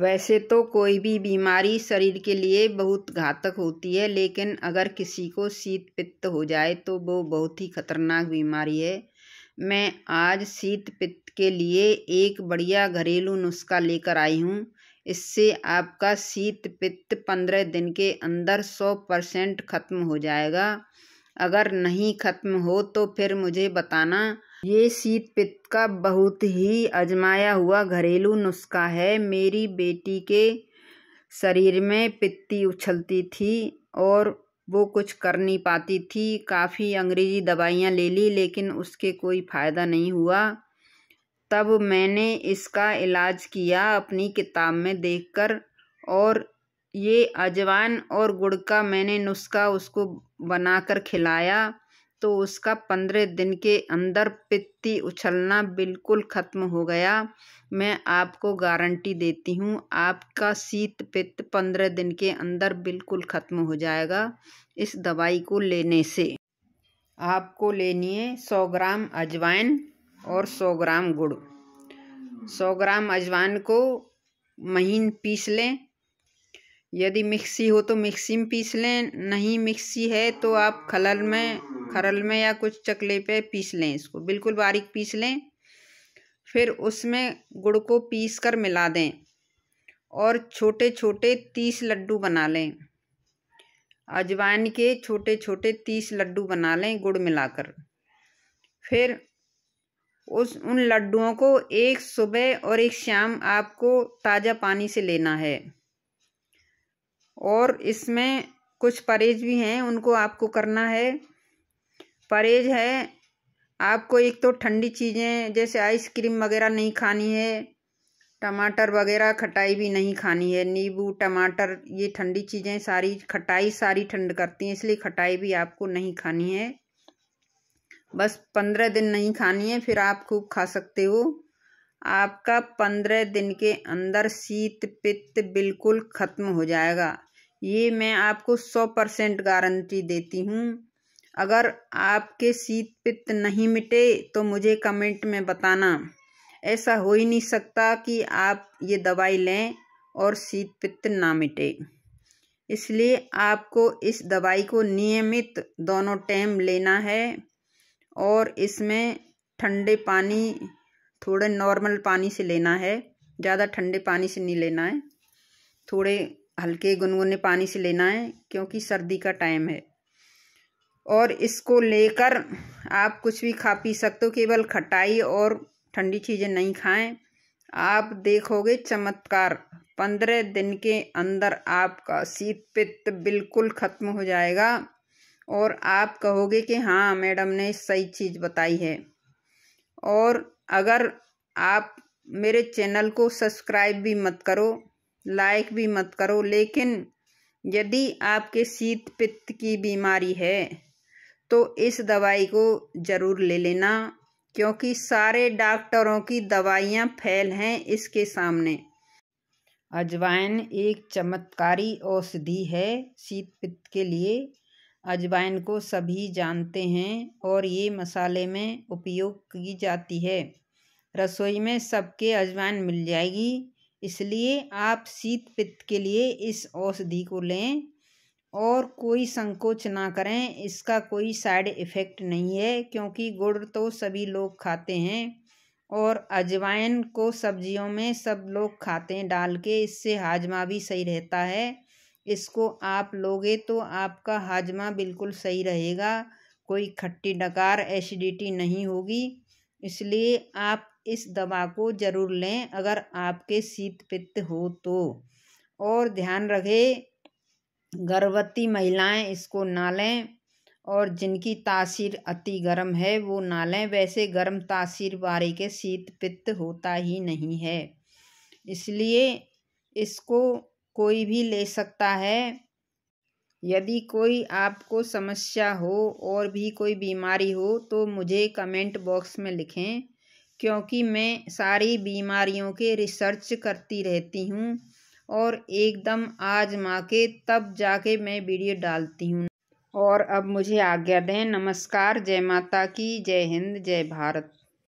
वैसे तो कोई भी बीमारी शरीर के लिए बहुत घातक होती है लेकिन अगर किसी को शीत पित्त हो जाए तो वो बहुत ही खतरनाक बीमारी है मैं आज शीत पित्त के लिए एक बढ़िया घरेलू नुस्खा लेकर आई हूँ इससे आपका शीत पित्त पंद्रह दिन के अंदर सौ परसेंट खत्म हो जाएगा अगर नहीं खत्म हो तो फिर मुझे बताना ये शीत पित्त का बहुत ही अजमाया हुआ घरेलू नुस्खा है मेरी बेटी के शरीर में पित्ती उछलती थी और वो कुछ कर नहीं पाती थी काफ़ी अंग्रेज़ी दवाइयाँ ले ली लेकिन उसके कोई फ़ायदा नहीं हुआ तब मैंने इसका इलाज किया अपनी किताब में देखकर और ये अजवाइन और गुड़ का मैंने नुस्खा उसको बनाकर खिलाया तो उसका पंद्रह दिन के अंदर पित्ती उछलना बिल्कुल ख़त्म हो गया मैं आपको गारंटी देती हूँ आपका शीत पित्त पंद्रह दिन के अंदर बिल्कुल ख़त्म हो जाएगा इस दवाई को लेने से आपको लेनी है सौ ग्राम अजवाइन और सौ ग्राम गुड़ सौ ग्राम अजवाइन को महीन पीस लें यदि मिक्सी हो तो मिक्सी में पीस लें नहीं मिक्सी है तो आप खलल में खरल में या कुछ चकले पे पीस लें इसको बिल्कुल बारीक पीस लें फिर उसमें गुड़ को पीस कर मिला दें और छोटे छोटे तीस लड्डू बना लें अजवाइन के छोटे छोटे तीस लड्डू बना लें गुड़ मिलाकर फिर उस उन लड्डुओं को एक सुबह और एक शाम आपको ताज़ा पानी से लेना है और इसमें कुछ परहेज भी हैं उनको आपको करना है परहेज है आपको एक तो ठंडी चीज़ें जैसे आइसक्रीम वगैरह नहीं खानी है टमाटर वगैरह खटाई भी नहीं खानी है नींबू टमाटर ये ठंडी चीज़ें सारी खटाई सारी ठंड करती हैं इसलिए खटाई भी आपको नहीं खानी है बस पंद्रह दिन नहीं खानी है फिर आप खूब खा सकते हो आपका पंद्रह दिन के अंदर शीत पित्त बिल्कुल ख़त्म हो जाएगा ये मैं आपको सौ परसेंट गारंटी देती हूँ अगर आपके शीत पित्त नहीं मिटे तो मुझे कमेंट में बताना ऐसा हो ही नहीं सकता कि आप ये दवाई लें और शीत पित्त ना मिटे इसलिए आपको इस दवाई को नियमित दोनों टाइम लेना है और इसमें ठंडे पानी थोड़े नॉर्मल पानी से लेना है ज़्यादा ठंडे पानी से नहीं लेना है थोड़े हल्के गुनगुने पानी से लेना है क्योंकि सर्दी का टाइम है और इसको लेकर आप कुछ भी खा पी सकते हो केवल खटाई और ठंडी चीज़ें नहीं खाएं आप देखोगे चमत्कार पंद्रह दिन के अंदर आपका शीत पित्त बिल्कुल ख़त्म हो जाएगा और आप कहोगे कि हाँ मैडम ने सही चीज़ बताई है और अगर आप मेरे चैनल को सब्सक्राइब भी मत करो लाइक भी मत करो लेकिन यदि आपके शीत पित्त की बीमारी है तो इस दवाई को ज़रूर ले लेना क्योंकि सारे डॉक्टरों की दवाइयाँ फैल हैं इसके सामने अजवाइन एक चमत्कारी औषधि है शीत पित्त के लिए अजवाइन को सभी जानते हैं और ये मसाले में उपयोग की जाती है रसोई में सबके अजवाइन मिल जाएगी इसलिए आप शीत पित्त के लिए इस औषधि को लें और कोई संकोच ना करें इसका कोई साइड इफ़ेक्ट नहीं है क्योंकि गुड़ तो सभी लोग खाते हैं और अजवाइन को सब्जियों में सब लोग खाते हैं डाल के इससे हाजमा भी सही रहता है इसको आप लोगे तो आपका हाजमा बिल्कुल सही रहेगा कोई खट्टी डकार एसिडिटी नहीं होगी इसलिए आप इस दवा को ज़रूर लें अगर आपके शीत पित्त हो तो और ध्यान रखें गर्भवती महिलाएं इसको ना लें और जिनकी तासीर अति गर्म है वो ना लें वैसे गर्म तासीर बारी के शीत पित्त होता ही नहीं है इसलिए इसको कोई भी ले सकता है यदि कोई आपको समस्या हो और भी कोई बीमारी हो तो मुझे कमेंट बॉक्स में लिखें क्योंकि मैं सारी बीमारियों के रिसर्च करती रहती हूँ और एकदम आजमा के तब जाके मैं वीडियो डालती हूँ और अब मुझे आज्ञा दें नमस्कार जय माता की जय हिंद जय भारत